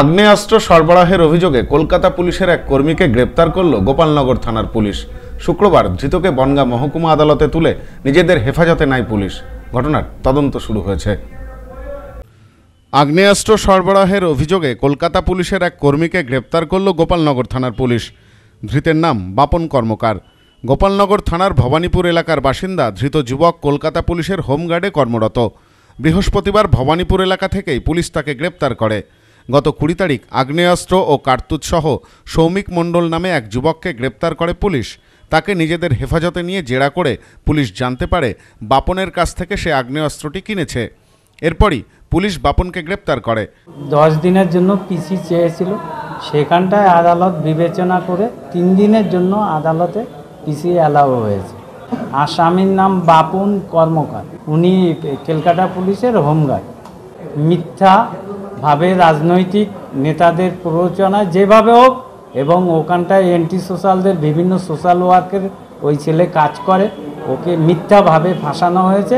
আগ্নেয়াস্ত্র সরবরাহের অভিযোগে কলকাতা পুলিশের এক কর্মীকে গ্রেপ্তার করল গোপালনগর থানার পুলিশ শুক্রবার ধৃতকে বনগা মহকুমা আদালতে তুলে নিজেদের হেফাজতে নাই পুলিশ ঘটনার তদন্ত শুরু হয়েছে আগ্নেয়াস্ত্র সরবরাহের অভিযোগে কলকাতা পুলিশের এক কর্মীকে গ্রেপ্তার করল গোপালনগর থানার পুলিশ ধৃতের নাম বাপন কর্মকার গোপালনগর থানার ভবানীপুর এলাকার বাসিন্দা ধৃত যুবক কলকাতা পুলিশের হোমগার্ডে কর্মরত বৃহস্পতিবার ভবানীপুর এলাকা থেকেই পুলিশ তাকে গ্রেপ্তার করে গত কুড়ি তারিখ আগ্নেয়াস্ত্র ও কার্তুজসহ সৌমিক মণ্ডল নামে এক যুবককে গ্রেপ্তার করে পুলিশ তাকে নিজেদের হেফাজতে নিয়ে জেরা করে পুলিশ জানতে পারে বাপনের কাছ থেকে সে আগ্নেয়াস্ত্রটি কিনেছে এরপরই পুলিশ বাপনকে গ্রেপ্তার করে দশ দিনের জন্য পিসি চেয়েছিল সেখানটায় আদালত বিবেচনা করে তিন দিনের জন্য আদালতে পিসি অ্যালাউ হয়েছে আসামির নাম বাপন কর্মকার উনি কলকাতা পুলিশের হোমগার্ড মিথ্যা ভাবে রাজনৈতিক নেতাদের প্ররোচনা যেভাবে হোক এবং ওখানটায় এন্টি সোশ্যালদের বিভিন্ন সোশ্যাল ওয়ার্কের ওই ছেলে কাজ করে ওকে মিথ্যাভাবে ফাঁসানো হয়েছে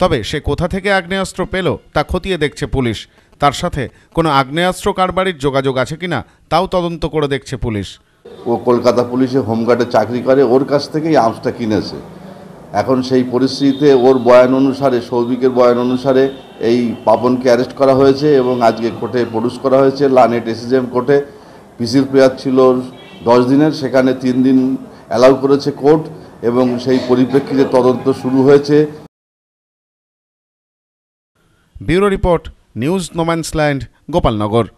তবে সে কোথা থেকে আগ্নেয়াস্ত্র পেল তা খতিয়ে দেখছে পুলিশ তার সাথে কোনো আগ্নেয়াস্ত্র কারবারির যোগাযোগ আছে কিনা তাও তদন্ত করে দেখছে পুলিশ ও কলকাতা পুলিশে হোমগার্ডে চাকরি করে ওর কাছ থেকেই আর্মসটা কিনেছে এখন সেই পরিস্থিতিতে ওর বয়ান অনুসারে সৌভিকের বয়ান অনুসারে এই পাপনকে অ্যারেস্ট করা হয়েছে এবং আজকে কোর্টে প্রডিউস করা হয়েছে লানেট এসিজেম কোর্টে পিসির প্রিয়াদ ছিল দশ দিনের সেখানে তিন দিন অ্যালাউ করেছে কোর্ট এবং সেই পরিপ্রেক্ষিতে তদন্ত শুরু হয়েছে bureau report news no man's land Gopalnagar